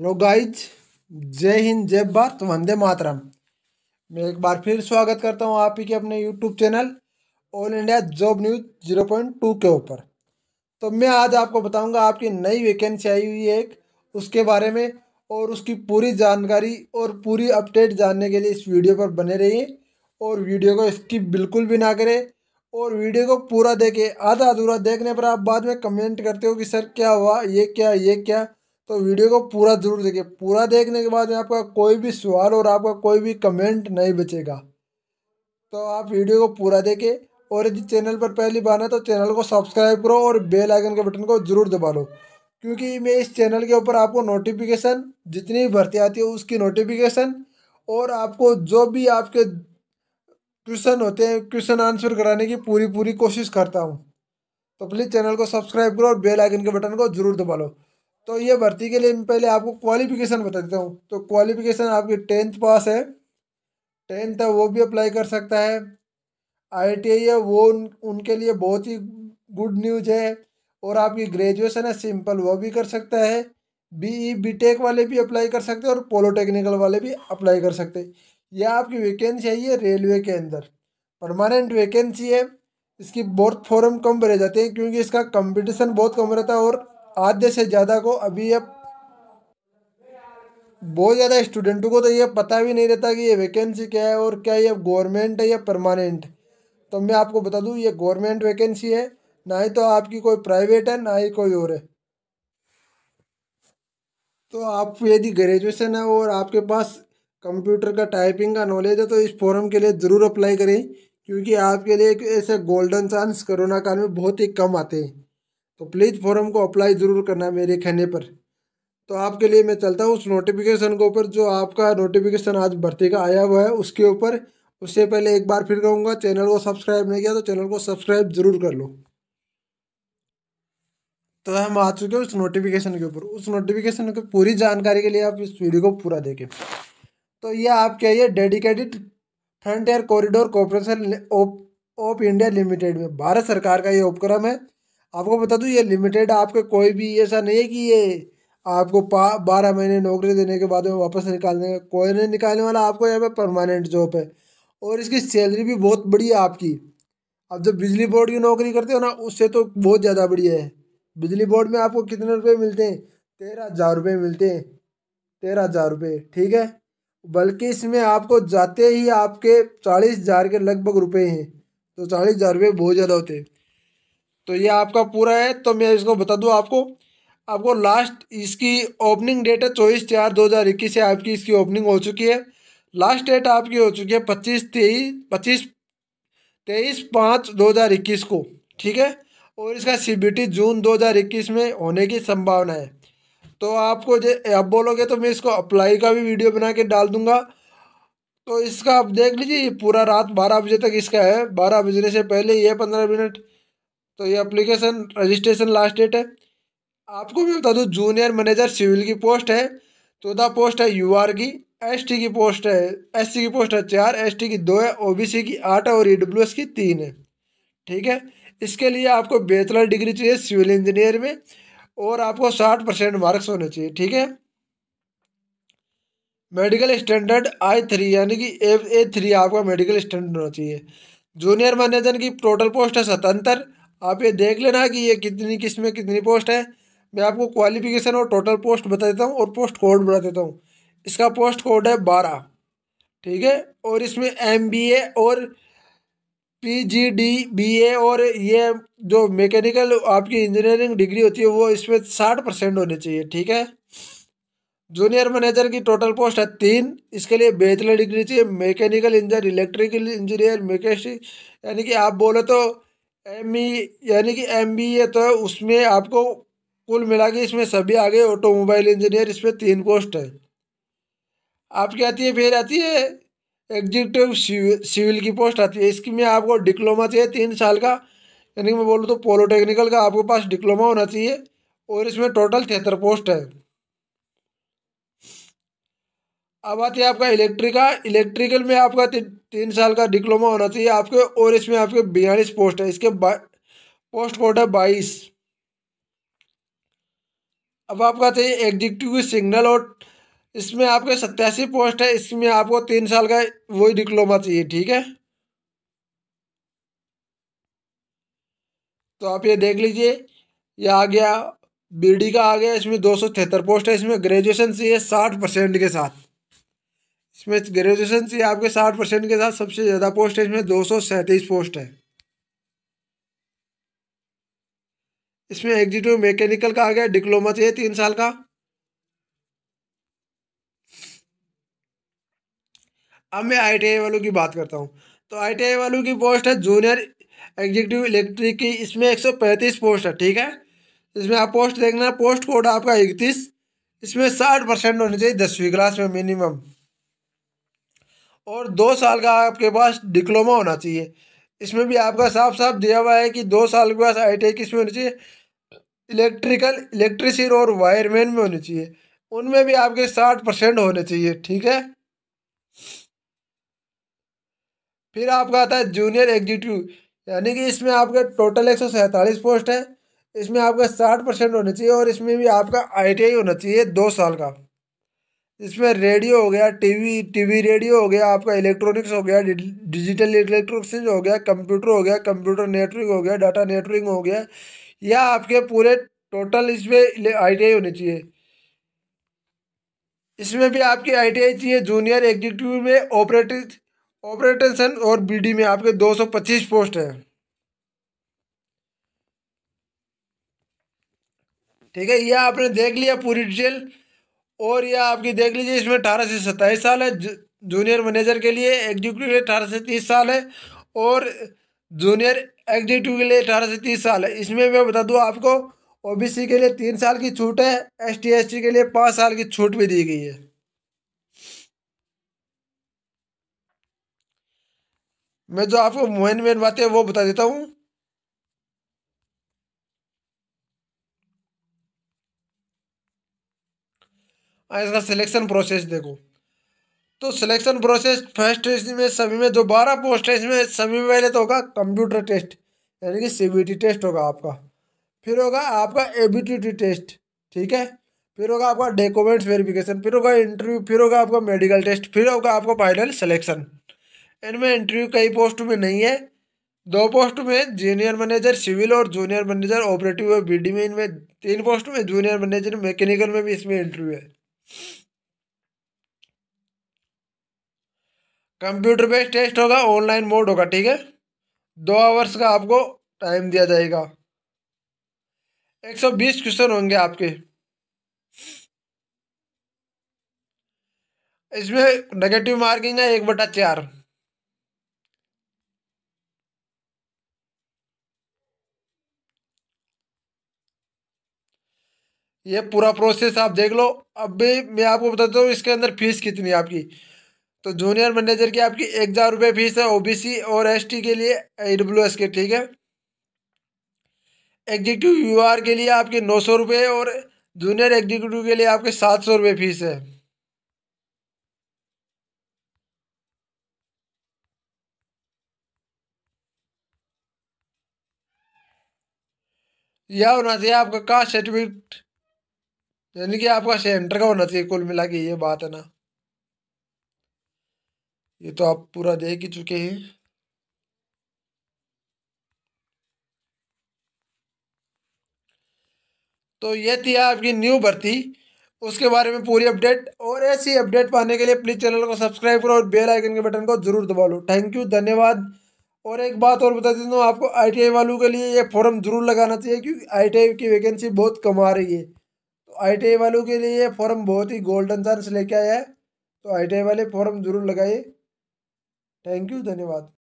hello guys जय हिंद जय भारत वंदे मातरम मैं एक बार फिर स्वागत करता हूँ आप ही के अपने YouTube channel all India job news zero point two के ऊपर तो मैं आज आपको बताऊंगा आपकी नई वैकेंसी आई हुई है एक उसके बारे में और उसकी पूरी जानकारी और पूरी अपडेट जानने के लिए इस वीडियो पर बने रहिए और वीडियो को स्किप बिल्कुल भी ना करें और वीडियो को पूरा देखें आधा अधूरा देखने पर आप बाद में कमेंट करते हो कि सर क्या हुआ ये क्या ये क्या तो वीडियो को पूरा ज़रूर देखिए पूरा देखने के बाद आपका कोई भी सवाल और आपका कोई भी कमेंट नहीं बचेगा तो आप वीडियो को पूरा देखें और यदि चैनल पर पहली बार है तो चैनल को सब्सक्राइब करो और बेल आइकन के बटन को ज़रूर दबा लो क्योंकि मैं इस चैनल के ऊपर आपको नोटिफिकेशन जितनी भी भर्ती आती है उसकी नोटिफिकेशन और आपको जो भी आपके क्वेश्चन होते हैं क्वेश्चन आंसर कराने की पूरी पूरी कोशिश करता हूँ तो प्लीज़ चैनल को सब्सक्राइब करो और बेल आइकन के बटन को ज़रूर दबा लो तो ये भर्ती के लिए मैं पहले आपको क्वालिफिकेशन बता देता हूँ तो क्वालिफिकेशन आपकी टेंथ पास है टेंथ है वो भी अप्लाई कर सकता है आई है वो उन, उनके लिए बहुत ही गुड न्यूज है और आपकी ग्रेजुएशन है सिंपल वो भी कर सकता है बीई बीटेक e, वाले भी अप्लाई कर सकते हैं और पोलोटेक्निकल वाले भी अप्लाई कर सकते हैं यह आपकी वैकेंसी है ये रेलवे के अंदर परमानेंट वैकेंसी है इसकी बहुत फॉर्म कम भरे जाते हैं क्योंकि इसका कंपटीशन बहुत कम रहता है और आधे से ज़्यादा को अभी अब बहुत ज़्यादा स्टूडेंटों को तो ये पता भी नहीं रहता कि ये वैकेंसी क्या है और क्या ये गवर्नमेंट है या परमानेंट तो मैं आपको बता दूँ ये गवर्नमेंट वैकेंसी है ना ही तो आपकी कोई प्राइवेट है ना ही कोई और है तो आप यदि ग्रेजुएशन है और आपके पास कंप्यूटर का टाइपिंग का नॉलेज है तो इस फॉर्म के लिए ज़रूर अप्लाई करें क्योंकि आपके लिए ऐसे गोल्डन चांस कोरोना काल में बहुत ही कम आते हैं तो प्लीज़ फॉर्म को अप्लाई ज़रूर करना मेरे कहने पर तो आपके लिए मैं चलता हूँ उस नोटिफिकेशन के ऊपर जो आपका नोटिफिकेशन आज भर्ती का आया हुआ है उसके ऊपर उससे पहले एक बार फिर कहूँगा चैनल को सब्सक्राइब नहीं किया तो चैनल को सब्सक्राइब ज़रूर कर लो तो हम आ चुके हैं उस नोटिफिकेशन के ऊपर उस नोटिफिकेशन की पूरी जानकारी के लिए आप इस वीडियो को पूरा देखें तो ये आपके ये dedicated front air corridor corporation of of India limited में भारत सरकार का ये उपक्रम है आपको बता दूँ ये लिमिटेड आपके कोई भी ऐसा नहीं है कि ये आपको बारह महीने नौकरी देने के बाद में वापस निकालने कोई नहीं निकालने वाला आपको यहाँ पे परमानेंट जॉब है और इसकी सैलरी भी बहुत बड़ी है आपकी अब जब बिजली बोर्ड की नौकरी करते हो ना उससे तो बहुत ज़्यादा बढ़िया है बिजली बोर्ड में आपको कितने रुपये मिलते हैं तेरह हज़ार रुपये मिलते हैं तेरह हज़ार रुपये ठीक है बल्कि इसमें आपको जाते ही आपके चालीस हज़ार के लगभग रुपए हैं तो चालीस हज़ार रुपये बहुत ज़्यादा होते हैं तो ये आपका पूरा है तो मैं इसको बता दूँ आपको आपको लास्ट इसकी ओपनिंग डेट है चौबीस चार दो हज़ार इक्कीस से आपकी इसकी ओपनिंग हो चुकी है लास्ट डेट आपकी हो चुकी है पच्चीस तेईस पच्चीस तेईस पाँच दो हज़ार इक्कीस को ठीक है और इसका सी जून दो हज़ार इक्कीस में होने की संभावना है तो आपको जो आप बोलोगे तो मैं इसको अप्लाई का भी वीडियो बना के डाल दूँगा तो इसका आप देख लीजिए पूरा रात बारह बजे तक इसका है बारह बजने से पहले ये पंद्रह मिनट तो ये अप्लीकेशन रजिस्ट्रेशन लास्ट डेट है आपको भी बता दूँ जूनियर मैनेजर सिविल की पोस्ट है चौदह पोस्ट है यू की एस की पोस्ट है एस की पोस्ट है चार एस की दो है ओ की आठ है और ई e की तीन है ठीक है इसके लिए आपको बैचलर डिग्री चाहिए सिविल इंजीनियर में और आपको साठ परसेंट मार्क्स होने चाहिए ठीक है मेडिकल स्टैंडर्ड आई थ्री यानी कि ए थ्री आपका मेडिकल स्टैंडर्ड होना चाहिए जूनियर मैनेजर की टोटल पोस्ट है सतहत्तर आप ये देख लेना कि ये कितनी किस्में में कितनी पोस्ट है मैं आपको क्वालिफिकेशन और टोटल पोस्ट बता देता हूँ और पोस्ट कोड बता देता हूँ इसका पोस्ट कोड है बारह ठीक है और इसमें एम बी ए और P G D B A और ये जो मैकेनिकल आपकी इंजीनियरिंग डिग्री होती है वो इसमें साठ परसेंट होनी चाहिए ठीक है जूनियर मैनेजर की टोटल पोस्ट है तीन इसके लिए बैचलर डिग्री चाहिए mechanical engineer electrical engineer mechanic यानी कि आप बोलो तो एम e, यानी कि एम तो है उसमें आपको कुल मिला के इसमें सभी आ गए ऑटोमोबाइल इंजीनियर इसमें तीन पोस्ट है आपकी आती है फिर आती है एग्जीक्यूटिव सिविल की पोस्ट आती है इसकी में आपको डिप्लोमा चाहिए तीन साल का यानी मैं बोलूँ तो पोलोटेक्निकल का आपके पास डिप्लोमा होना चाहिए और इसमें टोटल तिहत्तर पोस्ट है अब आती है आपका इलेक्ट्रिका इलेक्ट्रिकल में आपका ती, तीन साल का डिप्लोमा होना चाहिए आपके और इसमें आपके बयालीस पोस्ट है इसके पोस्ट कोड है बाईस अब आपका चाहिए एग्जीक्यूटिव सिग्नल और इसमें आपके सत्यासी पोस्ट है इसमें आपको तीन साल का वही डिप्लोमा चाहिए ठीक है तो आप ये देख लीजिए ये आ गया बीडी का आ गया इसमें दो सौ तिहत्तर पोस्ट है इसमें ग्रेजुएशन चाहिए साठ परसेंट के साथ इसमें ग्रेजुएशन से आपके साठ परसेंट के साथ सबसे ज़्यादा पोस्ट है इसमें दो सौ सैंतीस पोस्ट है इसमें एग्जीक्यूटिव मैकेनिकल का आ गया डिप्लोमा चाहिए तीन साल का अब मैं आईटीआई वालों की बात करता हूँ तो आईटीआई वालों की पोस्ट है जूनियर एग्जीक्यूटिव इलेक्ट्रिक की इसमें एक सौ पैंतीस पोस्ट है ठीक है इसमें आप पोस्ट देखना पोस्ट कोड आपका इकतीस इसमें साठ परसेंट होनी चाहिए दसवीं क्लास में मिनिमम और दो साल का आपके पास डिप्लोमा होना चाहिए इसमें भी आपका साफ साफ दिया हुआ है कि दो साल के पास आई टी e किस में होनी चाहिए इलेक्ट्रिकल इलेक्ट्रिसियन और वायरमैन में होनी चाहिए उनमें भी आपके साठ परसेंट होने चाहिए ठीक है फिर आपका आता है जूनियर एग्जीक्यूटिव यानी कि इसमें आपका टोटल एक सौ सैंतालीस पोस्ट है इसमें आपका साठ परसेंट होना चाहिए और इसमें भी आपका आई e होना चाहिए दो साल का इसमें रेडियो हो गया टीवी टीवी रेडियो हो गया आपका इलेक्ट्रॉनिक्स हो गया डिजिटल इलेक्ट्रॉनिक्स हो गया कंप्यूटर हो गया कंप्यूटर नेटवर्क हो गया डाटा नेटवर्किंग हो गया या आपके पूरे टोटल इसमें आई होनी चाहिए इसमें भी आपकी आई चाहिए जूनियर एग्जीक्यूटिव में ऑपरेटिव ऑपरेटेशन और डी में आपके पच्चीस पोस्ट हैं ठीक है यह आपने देख लिया पूरी डिटेल और यह आपकी देख लीजिए इसमें अठारह से सत्ताईस साल है जूनियर मैनेजर के लिए एग्जीक्यूटिव के लिए अठारह से तीस साल है और जूनियर एग्जीक्यूटिव के लिए अठारह से तीस साल है इसमें मैं बता दूँ आपको ओबीसी के लिए तीन साल की छूट है एसटी एसटी के लिए पाँच साल की छूट भी दी गई है मैं जो आपको मोहन मेन बातें वो बता देता हूँ हाँ, इसका सिलेक्शन प्रोसेस देखो तो सिलेक्शन प्रोसेस फर्स्ट में सभी में जो बारह पोस्ट है इसमें सभी में पहले तो होगा कंप्यूटर टेस्ट यानी कि सी टेस्ट होगा आपका फिर होगा आपका ए टेस्ट ठीक है फिर होगा आपका डॉक्यूमेंट्स वेरिफिकेशन फिर होगा इंटरव्यू फिर होगा आपका मेडिकल टेस्ट फिर होगा आपका फाइनल सिलेक्शन इनमें इंटरव्यू कई पोस्ट में नहीं है दो पोस्ट में जूनियर मैनेजर सिविल और जूनियर मैनेजर ऑपरेटिव और डी में इनमें तीन पोस्ट में जूनियर मैनेजर मैकेनिकल में भी इसमें इंटरव्यू है कंप्यूटर बेस्ड टेस्ट होगा ऑनलाइन मोड होगा ठीक है दो आवर्स का आपको टाइम दिया जाएगा एक सौ बीस क्वेश्चन होंगे आपके इसमें नेगेटिव मार्किंग है एक बटा चार ये पूरा प्रोसेस आप देख लो अब भी मैं आपको बताता हूँ इसके अंदर फीस कितनी है आपकी तो जूनियर मैनेजर की आपकी एक हज़ार रुपये फीस है ओबीसी और एसटी के लिए ई डब्ल्यू एस के ठीक है एग्जीक्यूटिव यू आर के लिए आपके नौ सौ रुपये और जूनियर एग्जीक्यूटिव के लिए आपके सात सौ रुपये फीस है यह होना चाहिए आपका कास्ट सर्टिफिकेट यानी कि आपका सेंटर का होना चाहिए कुल मिला के ये बात है ना ये तो आप पूरा देख ही चुके हैं तो ये थी आपकी न्यू भर्ती उसके बारे में पूरी अपडेट और ऐसी अपडेट पाने के लिए प्लीज़ चैनल को सब्सक्राइब करो और बेल आइकन के बटन को ज़रूर दबा लो थैंक यू धन्यवाद और एक बात और बता देता हूँ आपको आईटीआई वालों के लिए ये फॉर्म ज़रूर लगाना चाहिए क्योंकि आईटीआई की वैकेंसी बहुत कम आ रही है आई वालों के लिए फॉर्म बहुत ही गोल्डन चांस लेके आया है तो आई वाले फॉर्म ज़रूर लगाइए थैंक यू धन्यवाद